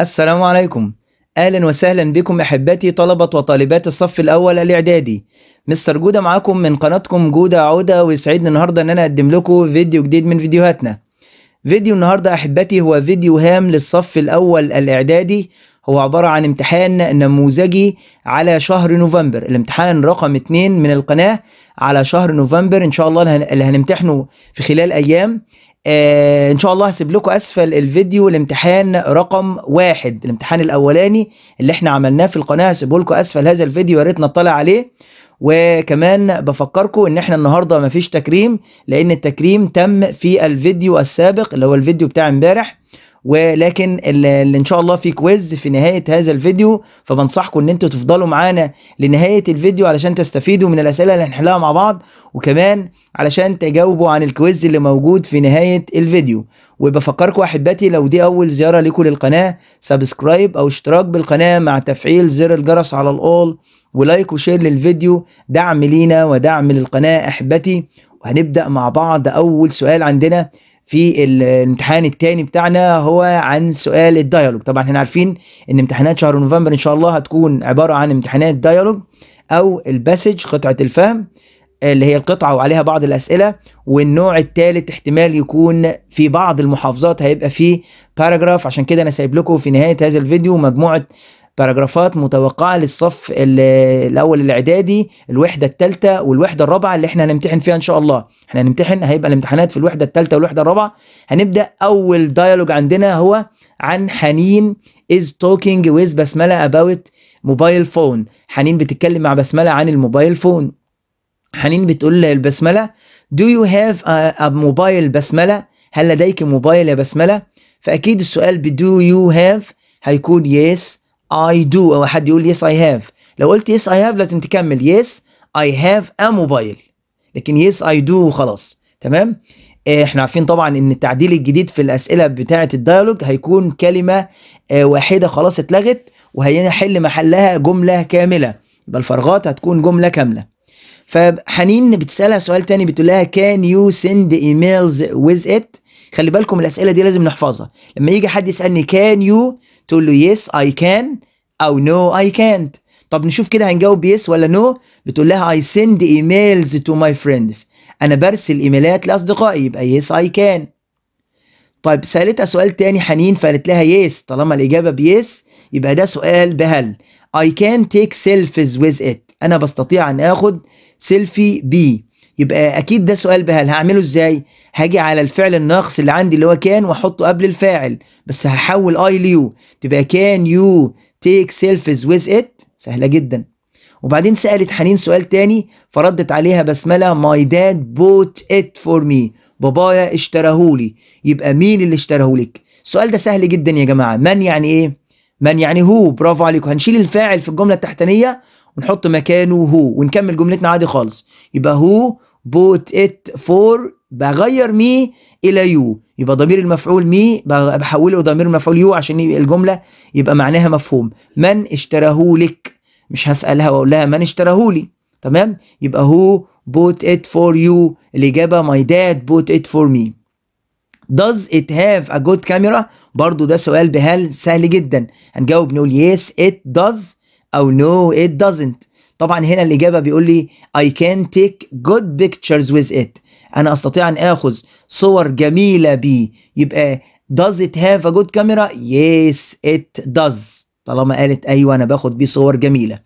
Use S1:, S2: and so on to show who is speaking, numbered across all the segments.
S1: السلام عليكم اهلا وسهلا بكم احبتي طلبة وطالبات الصف الاول الاعدادي مستر جودة معاكم من قناتكم جودة عودة ويسعدني النهاردة ان انا اقدم لكم فيديو جديد من فيديوهاتنا فيديو النهاردة احبتي هو فيديو هام للصف الاول الاعدادي هو عبارة عن امتحان نموذجي على شهر نوفمبر الامتحان رقم اتنين من القناة على شهر نوفمبر ان شاء الله اللي هنمتحنه في خلال ايام آه، ان شاء الله هسيب لكم اسفل الفيديو الامتحان رقم واحد الامتحان الاولاني اللي احنا عملناه في القناه هسيبه لكم اسفل هذا الفيديو يا ريت نطلع عليه وكمان بفكركم ان احنا النهارده مفيش تكريم لان التكريم تم في الفيديو السابق اللي هو الفيديو بتاع امبارح ولكن اللي ان شاء الله في كويز في نهايه هذا الفيديو فبنصحكم ان انتوا تفضلوا معانا لنهايه الفيديو علشان تستفيدوا من الاسئله اللي هنحلها مع بعض وكمان علشان تجاوبوا عن الكويز اللي موجود في نهايه الفيديو وبفكركم احبتي لو دي اول زياره لكم للقناه سبسكرايب او اشتراك بالقناه مع تفعيل زر الجرس على الاول ولايك وشير للفيديو دعم لينا ودعم للقناه احبتي وهنبدا مع بعض اول سؤال عندنا في الامتحان الثاني بتاعنا هو عن سؤال الديالوج طبعا احنا عارفين ان امتحانات شهر نوفمبر ان شاء الله هتكون عباره عن امتحانات ديالوج او الباسج قطعه الفهم اللي هي القطعه وعليها بعض الاسئله والنوع الثالث احتمال يكون في بعض المحافظات هيبقى فيه باراجراف عشان كده انا سايب لكم في نهايه هذا الفيديو مجموعه باراجرافات متوقعه للصف الاول الاعدادي الوحده الثالثه والوحده الرابعه اللي احنا هنمتحن فيها ان شاء الله احنا هنمتحن هيبقى الامتحانات في الوحده الثالثه والوحده الرابعه هنبدا اول دايالوج عندنا هو عن حنين is talking with بسمله about موبايل فون حنين بتتكلم مع بسمله عن الموبايل فون حنين بتقول البسمله do you have a, a mobile بسمله هل لديك موبايل يا بسمله فاكيد السؤال بدو do you have هيكون yes I do أو حد يقول yes I have لو قلت yes I have لازم تكمل yes I have a mobile لكن yes I do وخلاص تمام آه، احنا عارفين طبعا ان التعديل الجديد في الاسئله بتاعه الديالوج هيكون كلمه آه، واحده خلاص اتلغت وهيحل محلها جمله كامله يبقى الفراغات هتكون جمله كامله فحنين بتسالها سؤال تاني بتقول لها كان يو سند ايميلز with it خلي بالكم الاسئله دي لازم نحفظها لما يجي حد يسالني كان يو تقول له يس اي كان او نو اي كانت طب نشوف كده هنجاوب يس ولا نو بتقول لها اي سند ايميلز تو ماي فريندز انا برسل ايميلات لاصدقائي يبقى يس اي كان طيب سالتها سؤال تاني حنين فقالت لها يس طالما الاجابه بيس يبقى ده سؤال بهل I can take selfies with it أنا بستطيع أن آخد سيلفي بيه يبقى اكيد ده سؤال بهل هعمله ازاي هاجي على الفعل الناقص اللي عندي اللي هو كان واحطه قبل الفاعل بس هحول اي ليو تبقى كان يو تيك سيلفيز ويز ات سهله جدا وبعدين سالت حنين سؤال تاني فردت عليها بسمله ماي داد بوت ات فور مي بابايا اشتراهولي يبقى مين اللي اشتراهولك السؤال ده سهل جدا يا جماعه من يعني ايه من يعني هو برافو عليكم هنشيل الفاعل في الجمله التحتانيه ونحط مكانه هو ونكمل جملتنا عادي خالص يبقى هو بوت ات فور بغير مي الى يو يبقى ضمير المفعول مي بحوله ضمير المفعول يو عشان الجمله يبقى معناها مفهوم من اشتراه لك مش هسالها واقول لها من اشتراه لي تمام يبقى هو بوت ات فور يو الاجابه ماي داد بوت ات فور مي does it have a good camera برضو ده سؤال بهال سهل جدا هنجاوب نقول yes it does او no it doesn't طبعا هنا الاجابه بيقول لي I can take good pictures with it انا استطيع ان اخذ صور جميله بي يبقى does it have a good camera yes it does طالما قالت ايوه انا باخد بيه صور جميله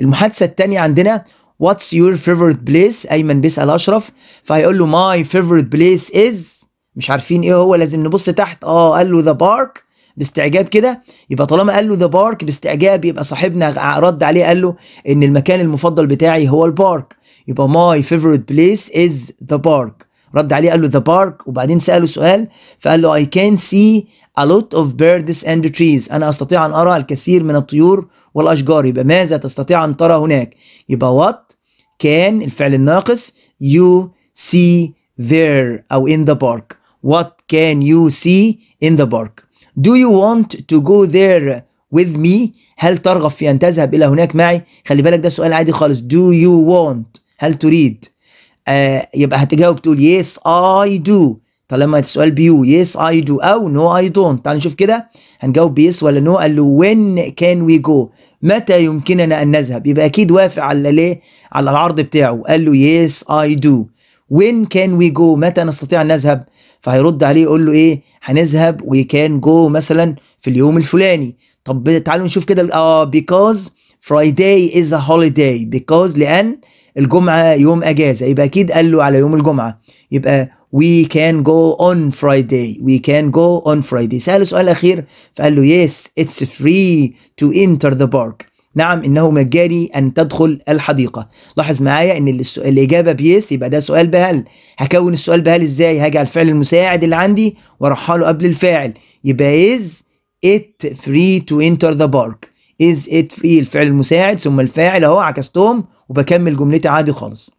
S1: المحادثه الثانيه عندنا what's your favorite place ايمن بيسال اشرف فهيقول له my favorite place is مش عارفين ايه هو لازم نبص تحت اه قال له the park باستعجاب كده يبقى طالما قال له ذا بارك باستعجاب يبقى صاحبنا رد عليه قال له ان المكان المفضل بتاعي هو البارك يبقى ماي فيفورت بليس از ذا بارك رد عليه قال له ذا بارك وبعدين ساله سؤال فقال له اي كان سي a lot of birds and trees انا استطيع ان ارى الكثير من الطيور والاشجار يبقى ماذا تستطيع ان ترى هناك يبقى وات كان الفعل الناقص you see there او in the park what can you see in the park Do you want to go there with me هل ترغب في أن تذهب إلى هناك معي خلي بالك ده سؤال عادي خالص Do you want هل تريد آه يبقى هتجاوب تقول yes I do طالما السؤال بيو yes I do أو no I don't تعال نشوف كده هنجاوب yes ولا no قال له when can we go متى يمكننا أن نذهب يبقى أكيد وافق على ليه على العرض بتاعه قال له yes I do when can we go متى نستطيع أن نذهب فهيرد عليه يقول له ايه هنذهب وي كان جو مثلا في اليوم الفلاني طب تعالوا نشوف كده اه بيكوز فرايداي از ا هوليداي بيكوز لان الجمعه يوم اجازه يبقى اكيد قال له على يوم الجمعه يبقى وي كان جو اون فرايداي وي كان جو اون فرايداي سأله سؤال أخير فقال له يس اتس فري تو انتر ذا بارك نعم انه مجاني ان تدخل الحديقه لاحظ معايا ان الاجابه بيس يبقى ده سؤال بهل هكون السؤال بهل ازاي هاجي على الفعل المساعد اللي عندي وارحله قبل الفاعل يبقى is it free to enter the park is it free الفعل المساعد ثم الفاعل اهو عكستهم وبكمل جملتي عادي خالص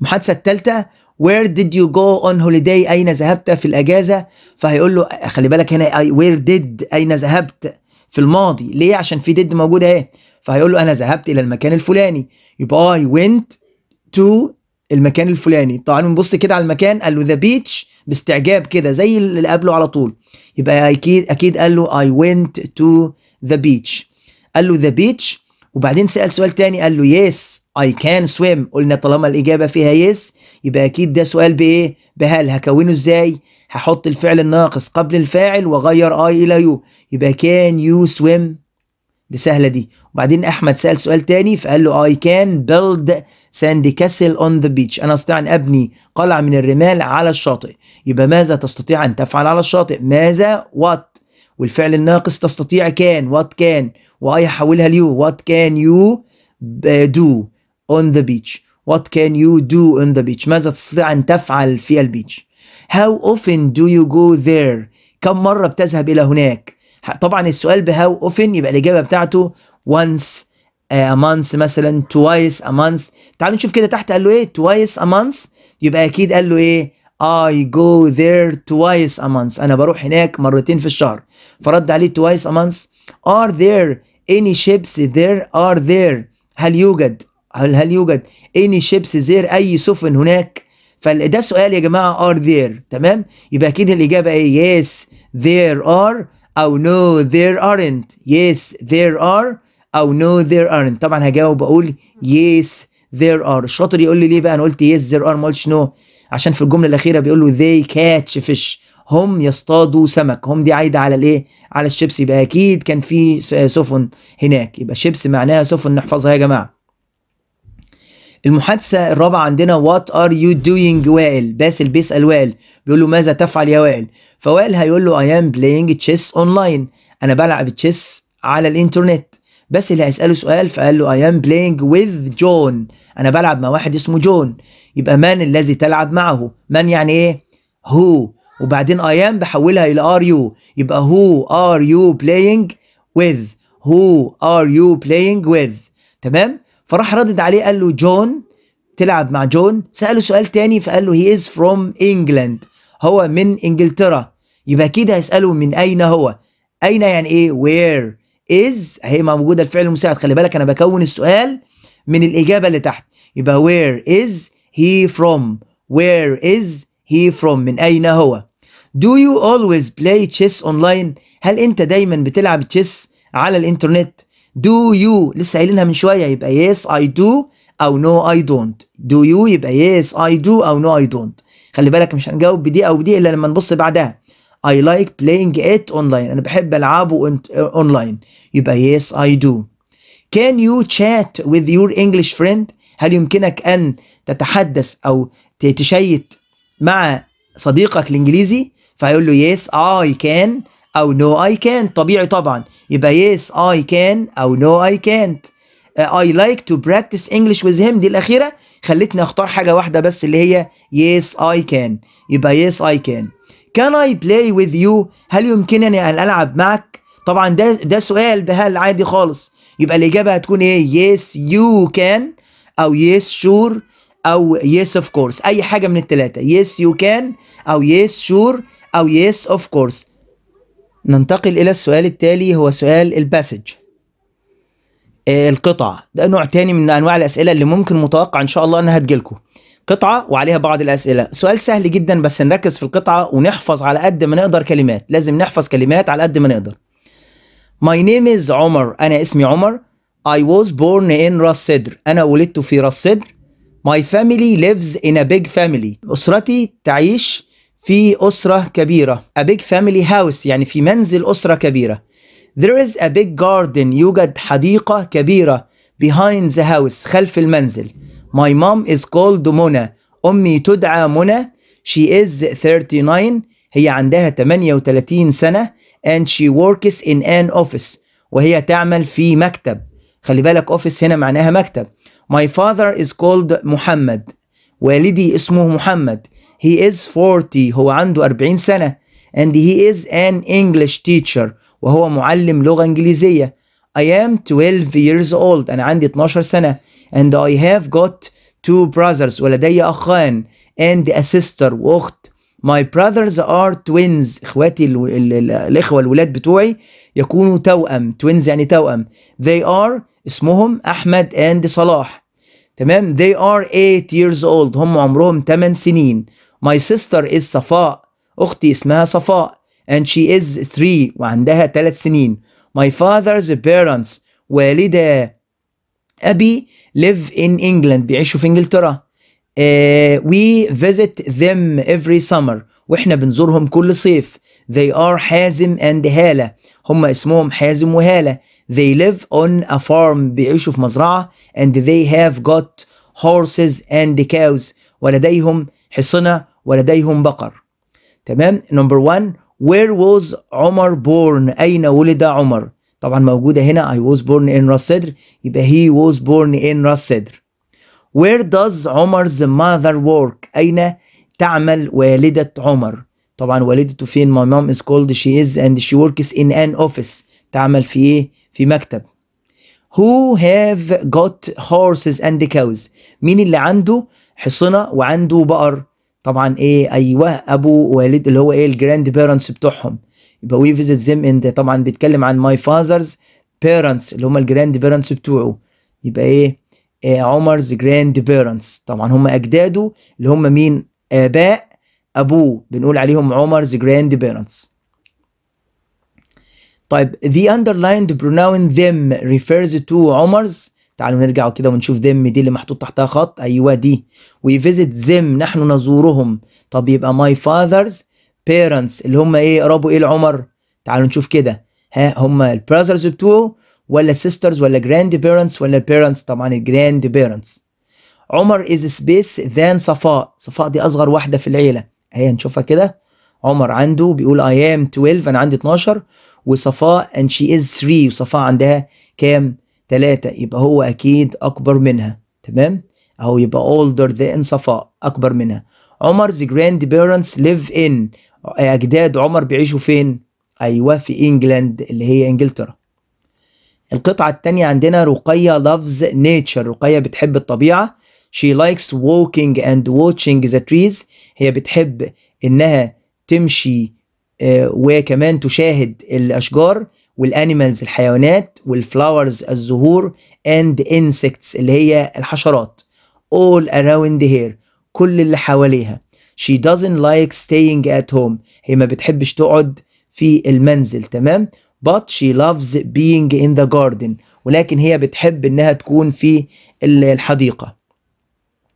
S1: المحادثه الثالثه where did you go on holiday اين ذهبت في الاجازه فهيقول له خلي بالك هنا where did اين ذهبت في الماضي ليه عشان في ديد موجود اهي فهيقول له انا ذهبت الى المكان الفلاني يبقى اي ونت تو المكان الفلاني طبعا بنبص كده على المكان قال له ذا بيتش باستعجاب كده زي اللي قبله على طول يبقى اكيد اكيد قال له اي ونت تو ذا بيتش قال له ذا بيتش وبعدين سال سؤال تاني قال له يس اي كان سويم قلنا طالما الاجابه فيها يس يبقى اكيد ده سؤال بايه بهل هكونه ازاي هحط الفعل الناقص قبل الفاعل واغير اي الى يو يبقى كان يو سويم دي سهله دي وبعدين احمد سال سؤال تاني فقال له اي كان بيلد ساند كاسل اون ذا بيتش انا استطيع ان ابني قلعه من الرمال على الشاطئ يبقى ماذا تستطيع ان تفعل على الشاطئ ماذا وات والفعل الناقص تستطيع كان وات كان واي هحولها ليو وات كان يو دو اون ذا بيتش وات كان يو دو اون ذا بيتش ماذا تستطيع ان تفعل في البيتش How often do you go there كم مرة بتذهب إلى هناك طبعا السؤال how اوفن يبقى الاجابه بتاعته once آه، a month مثلا twice a month تعالوا نشوف كده تحت قال له ايه twice a month يبقى اكيد قال له ايه I go there twice a month انا بروح هناك مرتين في الشهر فرد عليه twice a month are there any ships there are there هل يوجد هل هل يوجد any ships there اي سفن هناك فده السؤال يا جماعه ار ذير تمام يبقى اكيد الاجابه ايه يس ذير ار او نو ذير ارنت يس ذير ار او نو ذير ارنت طبعا هجاوب اقول يس ذير ار الشاطر يقول لي ليه بقى انا قلت يس ذير ار ما قلتش نو عشان في الجمله الاخيره بيقول له ذي كاتش فيش هم يصطادوا سمك هم دي عايده على الايه على الشيبس يبقى اكيد كان في سفن هناك يبقى شيبس معناها سفن نحفظها يا جماعه المحادثة الرابعة عندنا وات ار يو دوينج وائل باسل بيسأل وائل بيقول له ماذا تفعل يا وائل فوائل هيقول له اي ام بلاينج تشيس اونلاين انا بلعب تشيس على الانترنت بس اللي هيسأله سؤال فقال له اي ام بلاينج ويز جون أنا بلعب مع واحد اسمه جون يبقى من الذي تلعب معه من يعني إيه هو وبعدين اي ام بحولها إلى ار يو يبقى هو ار يو بلاينج ويز هو ار يو بلاينج ويز تمام فراح ردد عليه قال له جون تلعب مع جون سأله سؤال تاني فقال له هي از فروم انجلاند هو من انجلترا يبقى كده هيسأله من اين هو اين يعني ايه وير از هي موجوده الفعل المساعد خلي بالك انا بكون السؤال من الاجابه اللي تحت يبقى وير از هي فروم وير از هي فروم من اين هو Do you always play chess online؟ هل أنت دايما بتلعب تشيس على الإنترنت؟ Do you لسه قايلينها من شوية يبقى yes I do او نو اي دونت دو يو يبقى يس اي دو او نو اي دونت خلي بالك مش هنجاوب بدي او بدي الا لما نبص بعدها اي لايك بلاينج ات اونلاين أنا بحب ألعبه أونلاين يبقى يس اي دو كان يو تشات وذ يور انجلش فريند هل يمكنك أن تتحدث أو تشيت مع صديقك الإنجليزي فهيقول له يس اي كان أو نو اي كان طبيعي طبعا يبقى يس اي كان أو نو اي كانت آه، I like to practice English with him دي الأخيرة خلتني أختار حاجة واحدة بس اللي هي yes I can يبقى yes I can Can I play with you هل يمكنني أن ألعب معك طبعا ده ده سؤال بهل عادي خالص يبقى الإجابة هتكون إيه yes you can أو yes sure أو yes of course أي حاجة من التلاتة yes you can أو yes sure أو yes of course ننتقل إلى السؤال التالي هو سؤال الباسج آه، القطع ده نوع تاني من انواع الاسئله اللي ممكن متوقع ان شاء الله انها تجيلكم قطعه وعليها بعض الاسئله سؤال سهل جدا بس نركز في القطعه ونحفظ على قد ما نقدر كلمات لازم نحفظ كلمات على قد ما نقدر My name is عمر انا اسمي عمر I was born in راس سدر انا ولدت في راس سدر My family lives in a big family اسرتي تعيش في اسره كبيره a big family house يعني في منزل اسره كبيره There is a big garden يوجد حديقة كبيرة behind the house خلف المنزل My mom is called Mona أمي تدعى منى She is 39 هي عندها 38 سنة and she works in an office وهي تعمل في مكتب خلي بالك office هنا معناها مكتب My father is called محمد والدي اسمه محمد He is 40 هو عنده 40 سنة and he is an English teacher وهو معلم لغة إنجليزية I am 12 years old أنا عندي 12 سنة and I have got two brothers ولدي أخان and a sister وأخت My brothers are twins إخواتي الـ الـ الـ الإخوة الولاد بتوعي يكونوا توأم twins يعني توأم They are اسمهم أحمد and صلاح تمام They are 8 years old هم عمرهم 8 سنين My sister is صفاء أختي اسمها صفاء and she is 3 وعندها 3 سنين my father's parents والد أبي live in England بيعيشوا في إنجلترا uh, we visit them every summer وإحنا بنزورهم كل صيف they are حازم and هالة هم اسمهم حازم وهالة they live on a farm بيعيشوا في مزرعة and they have got horses and cows ولديهم حصنة ولديهم بقر تمام number one Where was عمر born أين ولد عمر طبعا موجودة هنا I was born in راس سدر يبقى he was born in راس سدر Where does عمر's mother work أين تعمل والدة عمر طبعا والدته فين my mom is called she is and she works in an office تعمل في ايه في مكتب who have got horses and cows مين اللي عنده حصنة وعنده بقر طبعا ايه ايوه ابو والد اللي هو ايه الجراند بيرنتس بتوعهم يبقى وي فيزيت زيم اند طبعا بيتكلم عن ماي فاذرز بيرنتس اللي هم الجراند بيرنتس بتوعه يبقى ايه, إيه عمرز جراند بيرنتس طبعا هم اجداده اللي هم مين اباء ابوه بنقول عليهم عمرز جراند بيرنتس طيب the underlined pronoun them refers to عمرز تعالوا نرجع كده ونشوف ذم دي اللي محطوط تحتها خط ايوه دي وي فيزيت ذم نحن نزورهم طب يبقى ماي فاذرز بيرنتس اللي هم ايه قرابه ايه لعمر تعالوا نشوف كده ها هم البراذرز بتوعه ولا سيسترز ولا جراند بيرنتس ولا بيرنتس طبعا الجراند بيرنتس عمر از سبيس ذان صفاء صفاء دي اصغر واحده في العيله اهي نشوفها كده عمر عنده بيقول اي ام 12 انا عندي 12 وصفاء اند شي از 3 وصفاء عندها كام تلاتة يبقى هو اكيد اكبر منها تمام او يبقى older than صفاء اكبر منها عمر's grandparents live in اجداد عمر بيعيشوا فين ايوه في انجلاند اللي هي انجلترا القطعة التانية عندنا رقية loves nature رقية بتحب الطبيعة she likes walking and watching the trees هي بتحب إنها تمشي وكمان تشاهد الاشجار والانيمالز الحيوانات والفلاورز الزهور اند انسكتس اللي هي الحشرات all around here كل اللي حواليها she doesn't like staying at home هي ما بتحبش تقعد في المنزل تمام but she loves being in the garden ولكن هي بتحب انها تكون في الحديقه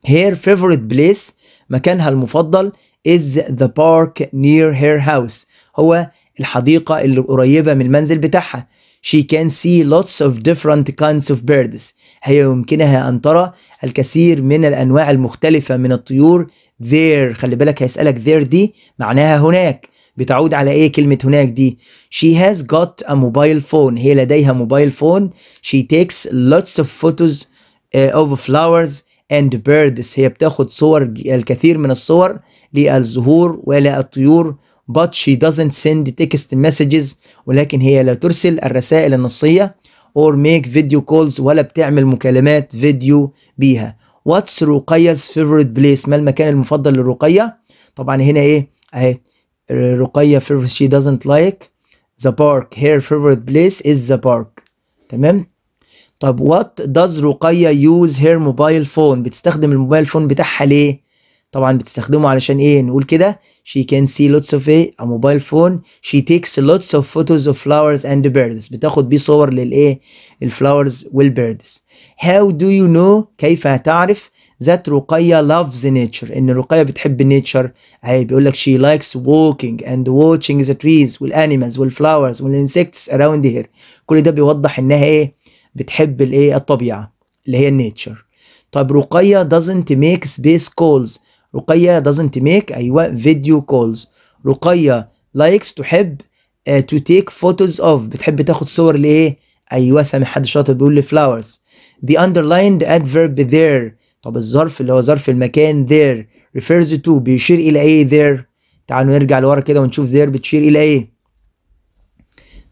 S1: her favorite place مكانها المفضل is the park near her house هو الحديقة اللي قريبة من المنزل بتاعها she can see lots of different kinds of birds هي يمكنها أن ترى الكثير من الأنواع المختلفة من الطيور there خلي بالك هيسألك there دي معناها هناك بتعود على ايه كلمة هناك دي she has got a mobile phone هي لديها موبايل فون she takes lots of photos uh, of flowers and birds هي بتاخد صور الكثير من الصور للزهور وللطيور but she doesn't send text messages ولكن هي لا ترسل الرسائل النصية or make video calls ولا بتعمل مكالمات فيديو بيها what's رقية's favorite place ما المكان المفضل لرقية طبعا هنا ايه اهي رقية favorite she doesn't like the park her favorite place is the park تمام طب وات داز رقيه يوز هير موبايل فون بتستخدم الموبايل فون بتاعها ليه طبعا بتستخدمه علشان ايه نقول كده she can see lots of ايه a mobile phone she takes lots of photos of flowers and birds بتاخد بيه صور للايه الفلاورز والبيردز how do you know كيف تعرف ذات رقية loves nature ان رقية بتحب النيتشر اهي بيقول لك she likes walking and watching the trees والانيمالز والفلاورز والانسكتس around here كل ده بيوضح انها ايه بتحب الايه الطبيعه اللي هي النيتشر طب رقيه doesn't make space calls رقيه doesn't make ايوه فيديو calls رقيه likes تحب uh, to take photos of بتحب تاخد صور لايه ايوه سامح حد شاطر بيقول لي flowers the underlined adverb there طب الظرف اللي هو ظرف المكان there refers to بيشير الى ايه there تعالوا نرجع لورا كده ونشوف there بتشير الى ايه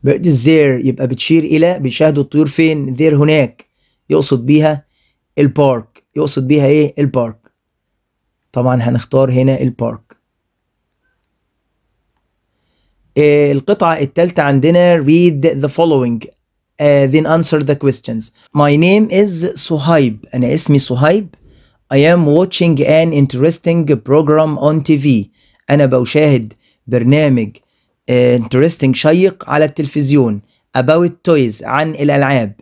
S1: بعد الزير يبقى بتشير الى بيشاهدوا الطيور فين ذير هناك يقصد بيها البارك يقصد بيها ايه البارك طبعا هنختار هنا البارك آه، القطعة الثالثة عندنا read the following uh, then answer the questions my name is صهيب أنا اسمي صهيب I am watching an interesting program on TV أنا بشاهد برنامج interesting شيق على التلفزيون about toys عن الألعاب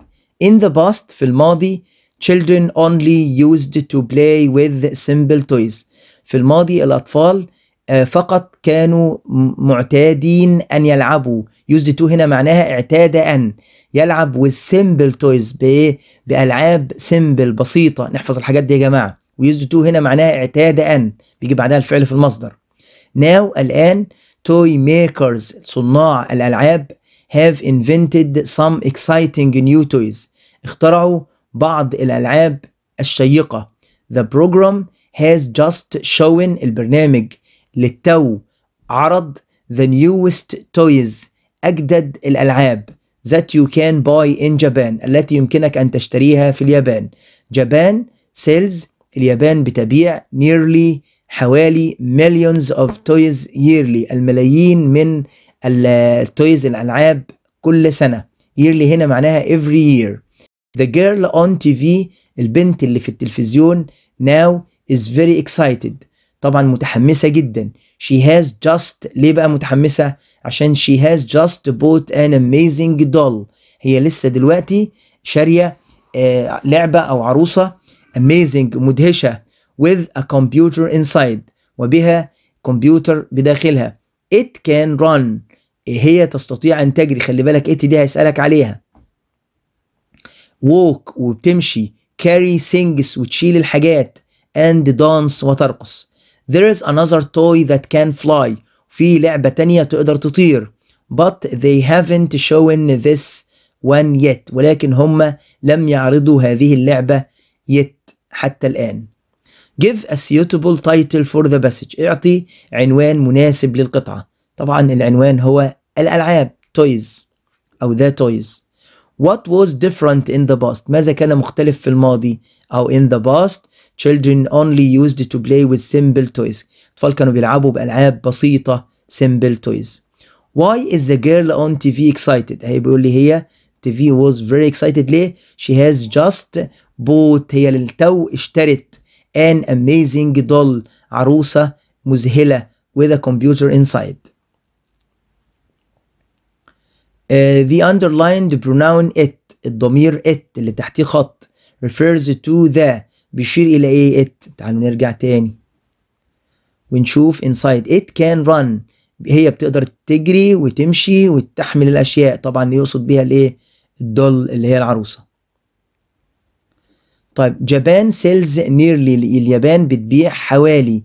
S1: in the past في الماضي children only used to play with simple toys في الماضي الأطفال آه، فقط كانوا معتادين أن يلعبوا used to هنا معناها اعتاد أن يلعب with simple toys بألعاب simple بسيطة نحفظ الحاجات دي يا جماعة used to هنا معناها اعتاد أن بيجي بعدها الفعل في المصدر now الآن toy makers صناع الألعاب have invented some exciting new toys اخترعوا بعض الألعاب الشيقة The program has just shown البرنامج للتو عرض the newest toys أجدد الألعاب that you can buy in Japan التي يمكنك أن تشتريها في اليابان Japan sells اليابان بتبيع nearly حوالي millions of toys yearly الملايين من التويز الالعاب كل سنه yearly هنا معناها every year the girl on TV البنت اللي في التلفزيون now is very excited طبعا متحمسه جدا she has just ليه بقى متحمسه عشان she has just bought an amazing doll هي لسه دلوقتي شاريه آه، لعبه او عروسه amazing مدهشه with a computer inside وبها كمبيوتر بداخلها it can run هي تستطيع أن تجري خلي بالك it دي هيسألك عليها walk وبتمشي carry things وتشيل الحاجات and dance وترقص there is another toy that can fly في لعبة تانية تقدر تطير but they haven't shown this one yet ولكن هم لم يعرضوا هذه اللعبة yet حتى الآن give a suitable title for the passage اعطي عنوان مناسب للقطعة طبعا العنوان هو الألعاب toys أو the toys What was different in the past ماذا كان مختلف في الماضي أو in the past children only used to play with simple toys الأطفال كانوا بيلعبوا بألعاب بسيطة simple toys Why is the girl on TV excited هي بيقول لي هي TV was very excited ليه she has just bought هي للتو اشترت an amazing doll عروسة مذهلة with a computer inside uh, the underlined pronoun it الضمير it اللي تحتيه خط refers to the بيشير إلى إيه it تعالوا نرجع تاني ونشوف inside it can run هي بتقدر تجري وتمشي وتحمل الأشياء طبعا يقصد بيها الإيه الدول اللي هي العروسة طيب جابان سيلز نيرلي اليابان بتبيع حوالي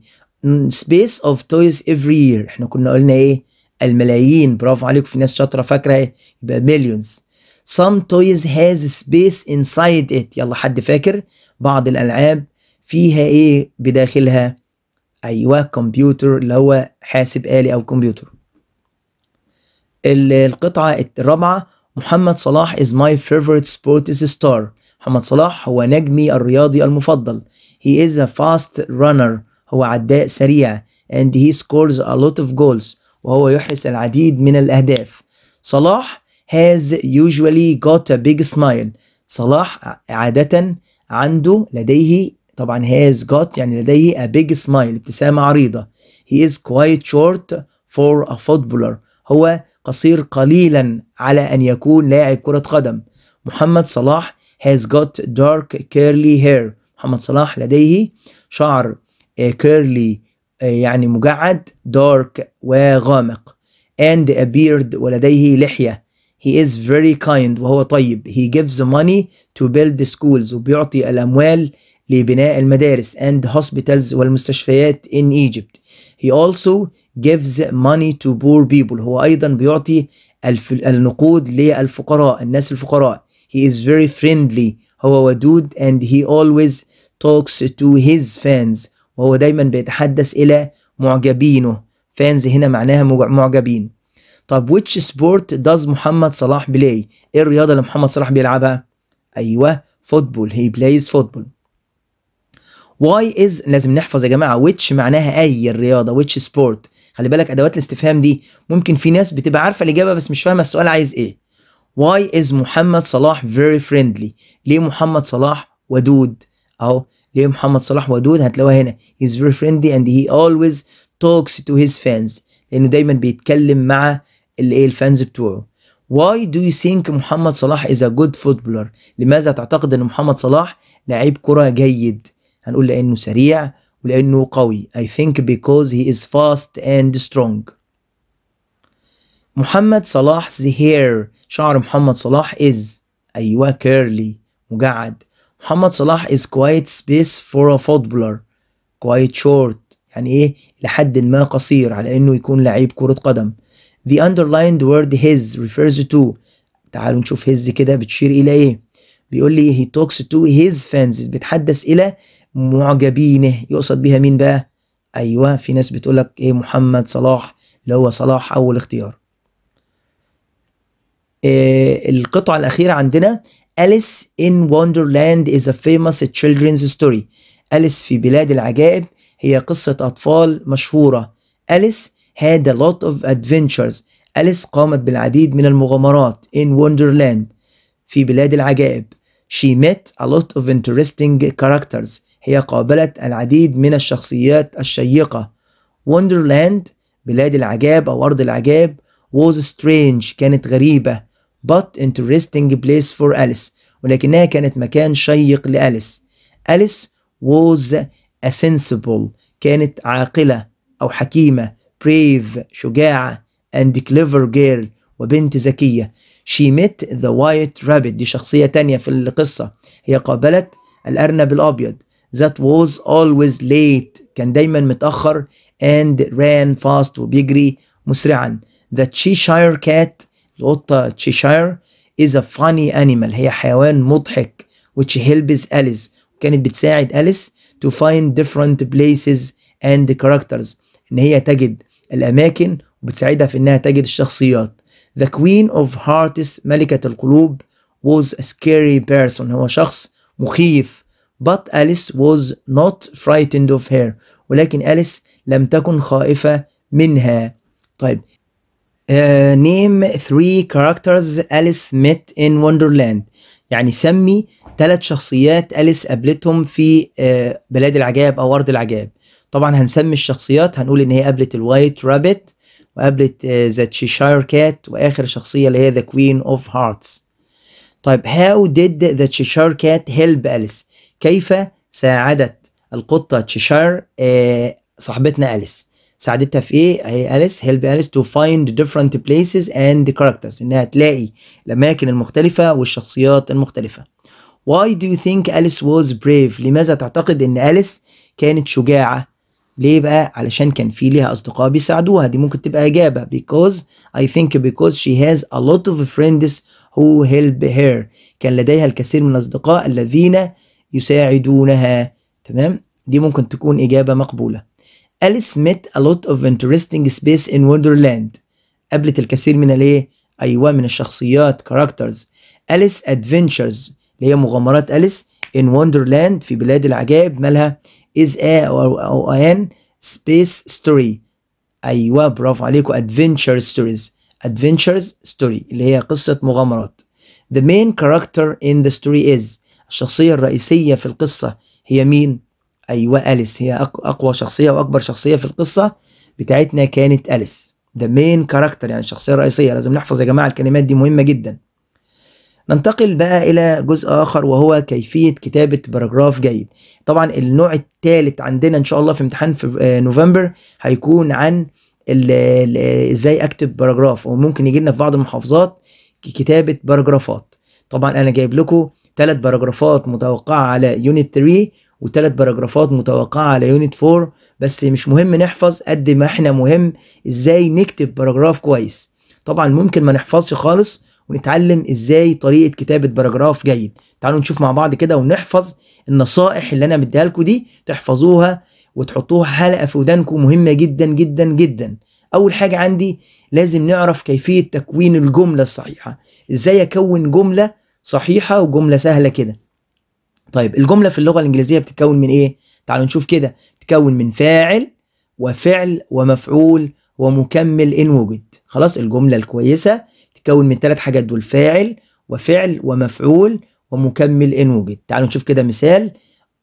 S1: سبيس اوف تويز افري يير احنا كنا قلنا ايه الملايين برافو عليكم في ناس شاطره فاكره ايه يبقى مليونز some toys has space inside it يلا حد فاكر بعض الالعاب فيها ايه بداخلها ايوه كمبيوتر اللي هو حاسب آلي او كمبيوتر القطعه الرابعه محمد صلاح is my favorite sports star محمد صلاح هو نجمي الرياضي المفضل he is a fast runner هو عداء سريع and he scores a lot of goals وهو يحرز العديد من الأهداف صلاح has usually got a big smile صلاح عادة عنده لديه طبعا has got يعني لديه a big smile ابتسامة عريضة he is quite short for a footballer هو قصير قليلا على أن يكون لاعب كرة قدم محمد صلاح has got dark curly hair محمد صلاح لديه شعر curly يعني مجعد dark وغامق and a beard ولديه لحية he is very kind وهو طيب he gives money to build schools وبيعطي الأموال لبناء المدارس and hospitals والمستشفيات in Egypt he also gives money to poor people هو أيضا بيعطي الف... النقود للفقراء الناس الفقراء he is very friendly هو ودود and he always talks to his fans وهو دايما بيتحدث إلى معجبينه fans هنا معناها معجبين طب which sport does محمد صلاح play ايه الرياضة اللي محمد صلاح بيلعبها أيوه فوتبول he plays football why is لازم نحفظ يا جماعة which معناها أي الرياضة which sport خلي بالك أدوات الاستفهام دي ممكن في ناس بتبقى عارفة الإجابة بس مش فاهمة السؤال عايز إيه Why is محمد صلاح very friendly ليه محمد صلاح ودود اهو ليه محمد صلاح ودود هتلاقوها هنا he's very friendly and he always talks to his fans لانه دايما بيتكلم مع إيه الفانز بتوعه Why do you think محمد صلاح is a good footballer لماذا تعتقد ان محمد صلاح لعيب كرة جيد هنقول لانه سريع ولانه قوي I think because he is fast and strong محمد صلاح زهير شعر محمد صلاح is أيوة كيرلي مجعد محمد صلاح is quiet space for a footballer quiet short يعني إيه لحد ما قصير على إنه يكون لعيب كرة قدم the underlined word his refers to تعالوا نشوف his كده بتشير إلى إيه بيقول لي he talks to his fans بتحدث إلى معجبينه يقصد بيها مين بقى أيوة في ناس بتقولك إيه محمد صلاح اللي هو صلاح أول اختيار آه، القطعه الاخيره عندنا أليس in Wonderland is a famous children's story أليس في بلاد العجائب هي قصة أطفال مشهورة أليس had a lot of adventures أليس قامت بالعديد من المغامرات in Wonderland في بلاد العجائب she met a lot of interesting characters هي قابلت العديد من الشخصيات الشيقة Wonderland بلاد العجائب أو أرض العجائب was strange كانت غريبة but interesting place for Alice ولكنها كانت مكان شيق لأليس أليس was a sensible كانت عاقلة أو حكيمة brave شجاعة and clever girl وبنت ذكية she met the white rabbit دي شخصية تانية في القصة هي قابلت الأرنب الأبيض that was always late كان دايما متأخر and ran fast وبيجري مسرعا that Cheshire cat القطة تشيشاير is a funny animal هي حيوان مضحك which helps Alice كانت بتساعد أليس to find different places and characters إن هي تجد الأماكن وبتساعدها في إنها تجد الشخصيات The Queen of Hearts ملكة القلوب was a scary person هو شخص مخيف but Alice was not frightened of her ولكن أليس لم تكن خائفة منها طيب نيم 3 كاركترز أليس ميت إن وندرلاند يعني سمي ثلاث شخصيات أليس قابلتهم في آه، بلاد العجائب أو أرض العجائب طبعا هنسمي الشخصيات هنقول إن هي قابلت الوايت رابت وقابلت ذا تشيشاير كات وآخر شخصية اللي هي ذا كوين أوف هارتس طيب هاو ديد ذا تشيشاير كات هيلب أليس كيف ساعدت القطة تشيشاير آه، صاحبتنا أليس ساعدتها في ايه هي اليس هيلب اليس تو فايند ديفرنت بليسز اند كاركترز انها تلاقي الاماكن المختلفه والشخصيات المختلفه Why do you think اليس was brave? لماذا تعتقد إن أليس كانت شجاعة؟ ليه بقى؟ علشان كان في ليها أصدقاء بيساعدوها دي ممكن تبقى إجابة because I think because she has a lot of friends who help her كان لديها الكثير من الأصدقاء الذين يساعدونها تمام؟ دي ممكن تكون إجابة مقبولة أليس ميت a lot of interesting space in Wonderland قابلت الكثير من الايه؟ أيوة من الشخصيات characters أليس adventures اللي هي مغامرات أليس in Wonderland في بلاد العجائب مالها is a أو an space story أيوة برافو عليكم adventure stories adventures story اللي هي قصة مغامرات the main character in the story is الشخصية الرئيسية في القصة هي مين؟ ايوه اليس هي اقوى شخصيه واكبر شخصيه في القصه بتاعتنا كانت اليس ذا مين كاركتر يعني الشخصيه الرئيسيه لازم نحفظ يا جماعه الكلمات دي مهمه جدا ننتقل بقى الى جزء اخر وهو كيفيه كتابه باراجراف جيد طبعا النوع الثالث عندنا ان شاء الله في امتحان في آه، نوفمبر هيكون عن ازاي اكتب باراجراف وممكن يجي لنا في بعض المحافظات كتابه باراجرافات طبعا انا جايب لكم ثلاث باراجرافات متوقعه على يونت 3 وثلاث باراجرافات متوقعه على يونت 4 بس مش مهم نحفظ قد ما احنا مهم ازاي نكتب باراجراف كويس طبعا ممكن ما نحفظش خالص ونتعلم ازاي طريقه كتابه باراجراف جيد تعالوا نشوف مع بعض كده ونحفظ النصائح اللي انا مديها لكم دي تحفظوها وتحطوها حلقه في ودانكم مهمه جدا جدا جدا اول حاجه عندي لازم نعرف كيفيه تكوين الجمله الصحيحه ازاي اكون جمله صحيحه وجمله سهله كده طيب الجمله في اللغه الانجليزيه بتتكون من ايه تعالوا نشوف كده بتتكون من فاعل وفعل ومفعول ومكمل ان وجد خلاص الجمله الكويسه بتتكون من ثلاث حاجات دول فاعل وفعل ومفعول ومكمل ان وجد تعالوا نشوف كده مثال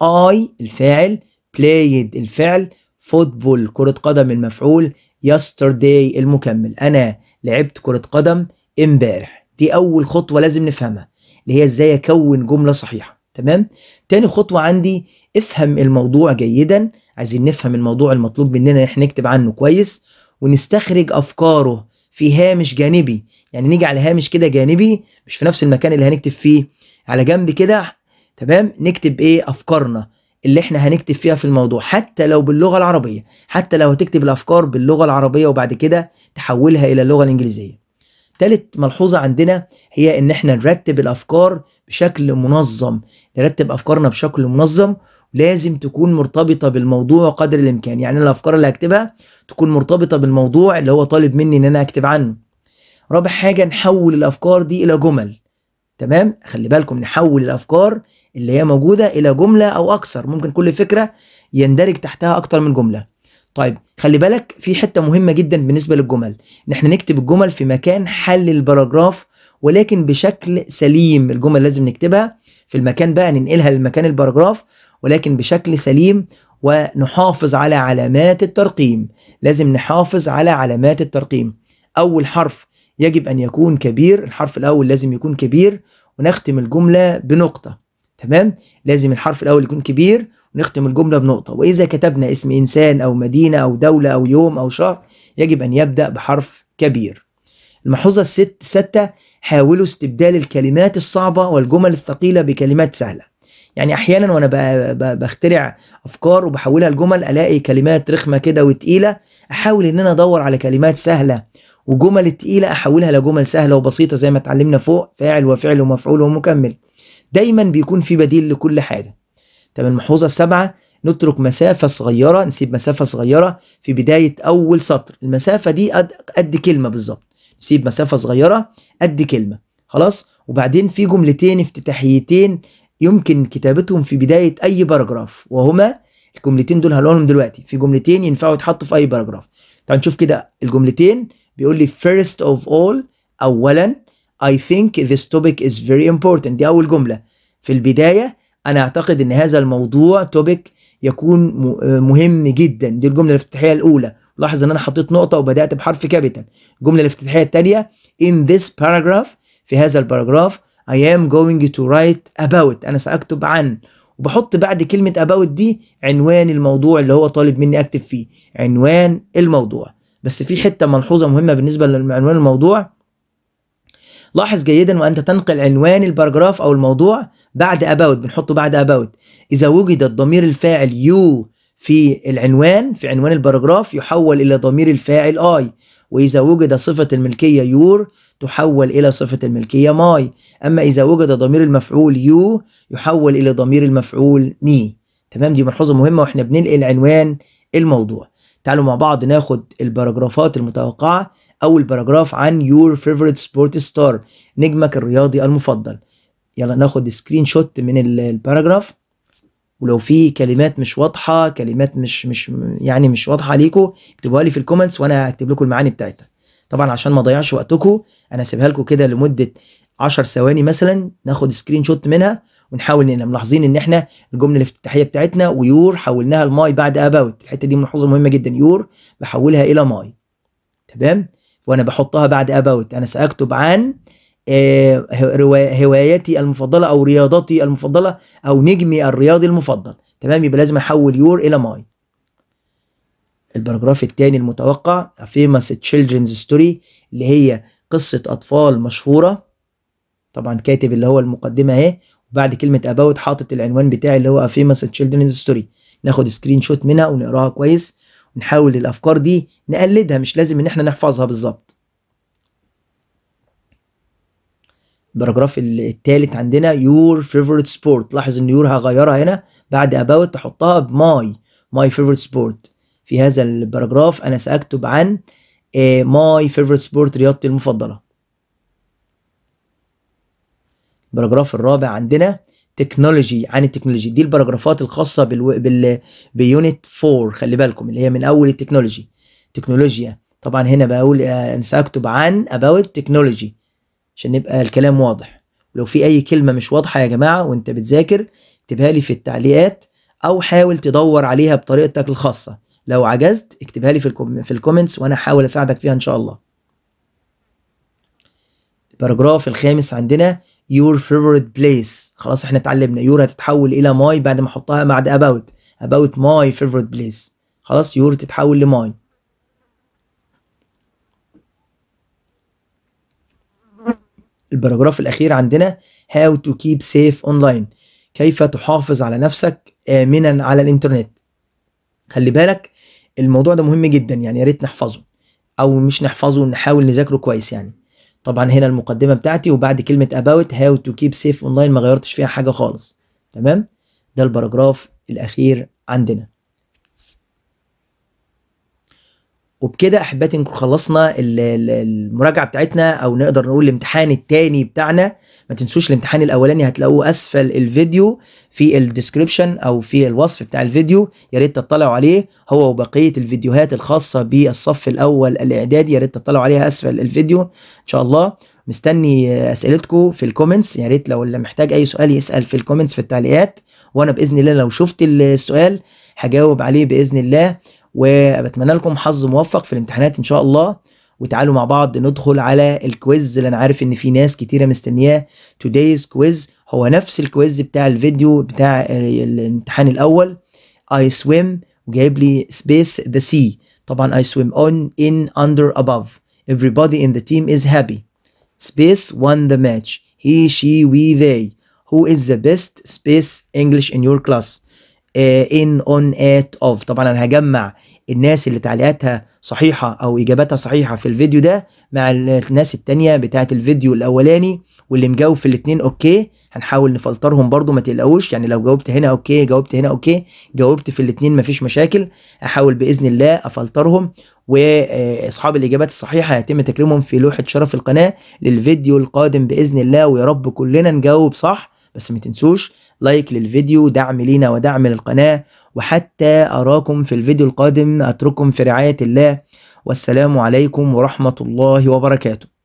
S1: اي الفاعل بلايد الفعل فوتبول كرة قدم المفعول يسترداي المكمل أنا لعبت كرة قدم امبارح دي أول خطوة لازم نفهمها اللي هي ازاي أكون جملة صحيحة تمام تاني خطوه عندي افهم الموضوع جيدا عايزين نفهم الموضوع المطلوب مننا احنا نكتب عنه كويس ونستخرج افكاره في هامش جانبي يعني نيجي على هامش كده جانبي مش في نفس المكان اللي هنكتب فيه على جنب كده تمام نكتب ايه افكارنا اللي احنا هنكتب فيها في الموضوع حتى لو باللغه العربيه حتى لو هتكتب الافكار باللغه العربيه وبعد كده تحولها الى اللغه الانجليزيه تالت ملحوظة عندنا هي ان احنا نرتب الافكار بشكل منظم نرتب افكارنا بشكل منظم لازم تكون مرتبطة بالموضوع قدر الامكان يعني الافكار اللي هكتبها تكون مرتبطة بالموضوع اللي هو طالب مني ان انا اكتب عنه رابع حاجة نحول الافكار دي الى جمل تمام خلي بالكم نحول الافكار اللي هي موجودة الى جملة او اكثر ممكن كل فكرة يندرج تحتها أكثر من جملة طيب خلي بالك في حته مهمه جدا بالنسبه للجمل ان احنا نكتب الجمل في مكان حل البراجراف ولكن بشكل سليم الجمل لازم نكتبها في المكان بقى يعني ننقلها لمكان البراجراف ولكن بشكل سليم ونحافظ على علامات الترقيم لازم نحافظ على علامات الترقيم اول حرف يجب ان يكون كبير الحرف الاول لازم يكون كبير ونختم الجمله بنقطه تمام لازم الحرف الاول يكون كبير ونختم الجمله بنقطه واذا كتبنا اسم انسان او مدينه او دوله او يوم او شهر يجب ان يبدا بحرف كبير الملحوظه الست سته حاولوا استبدال الكلمات الصعبه والجمل الثقيله بكلمات سهله يعني احيانا وانا بخترع افكار وبحولها لجمل الاقي كلمات رخمه كده وتقيله احاول ان انا ادور على كلمات سهله وجمل التقيله احولها لجمل سهله وبسيطه زي ما اتعلمنا فوق فاعل وفعل ومفعول ومكمل دايما بيكون في بديل لكل حاجه طب المحفوظه السابعه نترك مسافه صغيره نسيب مسافه صغيره في بدايه اول سطر المسافه دي قد, قد كلمه بالظبط نسيب مسافه صغيره قد كلمه خلاص وبعدين في جملتين افتتاحيتين يمكن كتابتهم في بدايه اي باراجراف وهما الجملتين دول هنقولهم دلوقتي في جملتين ينفعوا يتحطوا في اي باراجراف تعال نشوف كده الجملتين بيقول لي first of all اولا I think this topic is very important دي أول جملة في البداية أنا أعتقد أن هذا الموضوع topic يكون آه، مهم جدا دي الجملة الافتتاحية الأولى لاحظ أن أنا حطيت نقطة وبدأت بحرف كابيتال الجملة الافتتاحية الثانية in this paragraph في هذا الباراجراف I am going to write about أنا سأكتب عن وبحط بعد كلمة about دي عنوان الموضوع اللي هو طالب مني أكتب فيه عنوان الموضوع بس في حتة ملحوظة مهمة بالنسبة لعنوان الموضوع لاحظ جيدا وأنت تنقل عنوان البارجراف أو الموضوع بعد about بنحطه بعد about إذا وجد الضمير الفاعل يو في العنوان في عنوان البارجراف يحول إلى ضمير الفاعل اي وإذا وجد صفة الملكية يور تحول إلى صفة الملكية ماي أما إذا وجد ضمير المفعول يو يحول إلى ضمير المفعول مي تمام دي ملحوظة مهمة وإحنا بننقل عنوان الموضوع تعالوا مع بعض ناخد الباراجرافات المتوقعة أول باراجراف عن يور فيفورت سبورت ستار نجمك الرياضي المفضل يلا ناخد سكرين شوت من الباراجراف ولو في كلمات مش واضحة كلمات مش مش يعني مش واضحة ليكوا اكتبوها لي في الكومنتس وأنا هكتب لكم المعاني بتاعتها طبعا عشان ما اضيعش وقتكم انا هسيبها لكم كده لمده 10 ثواني مثلا ناخد سكرين شوت منها ونحاول نقلنا ملاحظين ان احنا الجمله الافتتاحيه بتاعتنا ويور حولناها لماي بعد اباوت الحته دي ملحوظه مهمه جدا يور بحولها الى ماي تمام وانا بحطها بعد اباوت انا ساكتب عن آه، هوايتي المفضله او رياضتي المفضله او نجمي الرياضي المفضل تمام يبقى لازم احول يور الى ماي البراجراف الثاني المتوقع فيمس تشيلدرنز ستوري اللي هي قصه اطفال مشهوره طبعا كاتب اللي هو المقدمه اهي وبعد كلمه اباوت حاطط العنوان بتاعي اللي هو فيمس تشيلدرنز ستوري ناخد سكرين شوت منها ونقراها كويس ونحاول الافكار دي نقلدها مش لازم ان احنا نحفظها بالظبط الباراجراف الثالث عندنا يور فيفورت سبورت لاحظ ان يور هغيرها هنا بعد اباوت تحطها بماي ماي فيفورت سبورت في هذا الباراجراف انا ساكتب عن ماي فيفورت سبورت رياضتي المفضله البراجراف الرابع عندنا تكنولوجي عن التكنولوجي دي البراجرافات الخاصه بال, بال... بيونت 4 خلي بالكم اللي هي من اول التكنولوجي تكنولوجيا طبعا هنا بقول آه، انسى اكتب عن اباوت تكنولوجي عشان يبقى الكلام واضح لو في اي كلمه مش واضحه يا جماعه وانت بتذاكر اكتبها لي في التعليقات او حاول تدور عليها بطريقتك الخاصه لو عجزت اكتبها لي في الكوم... في الكومنتس وانا هحاول اساعدك فيها ان شاء الله البراجراف الخامس عندنا your favorite place خلاص احنا اتعلمنا يور هتتحول الى ماي بعد ما احطها بعد about about my favorite place خلاص يور تتحول لماي البراجراف الاخير عندنا how to keep safe online كيف تحافظ على نفسك امنا على الانترنت خلي بالك الموضوع ده مهم جدا يعني يا ريت نحفظه او مش نحفظه نحاول نذاكره كويس يعني طبعا هنا المقدمه بتاعتي وبعد كلمه about how to keep safe online ما غيرتش فيها حاجه خالص تمام ده الباراجراف الاخير عندنا وبكده احبتي نكون خلصنا المراجعه بتاعتنا او نقدر نقول الامتحان الثاني بتاعنا ما تنسوش الامتحان الاولاني هتلاقوه اسفل الفيديو في الديسكريبشن او في الوصف بتاع الفيديو يا ريت تطلعوا عليه هو وبقيه الفيديوهات الخاصه بالصف الاول الاعدادي يا ريت تطلعوا عليها اسفل الفيديو ان شاء الله مستني اسئلتكم في الكومنتس يا ريت لو اللي محتاج اي سؤال يسال في الكومنتس في التعليقات وانا باذن الله لو شفت السؤال هجاوب عليه باذن الله وبتمنى لكم حظ موفق في الامتحانات ان شاء الله وتعالوا مع بعض ندخل على الكويز اللي انا عارف ان في ناس كتيره مستنياه تودايز كويز هو نفس الكويز بتاع الفيديو بتاع الامتحان الاول اي سويم وجايب لي سبيس ذا سي طبعا اي سويم اون ان اندر اباف everybody in the team is happy space won the match he she we they who is the best space English in your class ان اون ات اوف طبعا انا هجمع الناس اللي تعليقاتها صحيحه او اجاباتها صحيحه في الفيديو ده مع الناس التانية بتاعه الفيديو الاولاني واللي مجاوب في الاثنين اوكي هنحاول نفلترهم برضو ما تقلقوش يعني لو جاوبت هنا اوكي جاوبت هنا اوكي جاوبت في الاثنين مفيش مشاكل احاول باذن الله افلترهم واصحاب آه، الاجابات الصحيحه هيتم تكريمهم في لوحه شرف القناه للفيديو القادم باذن الله ويا رب كلنا نجاوب صح بس ما تنسوش لايك للفيديو دعم لينا ودعم للقناة وحتى أراكم في الفيديو القادم أترككم في رعاية الله والسلام عليكم ورحمة الله وبركاته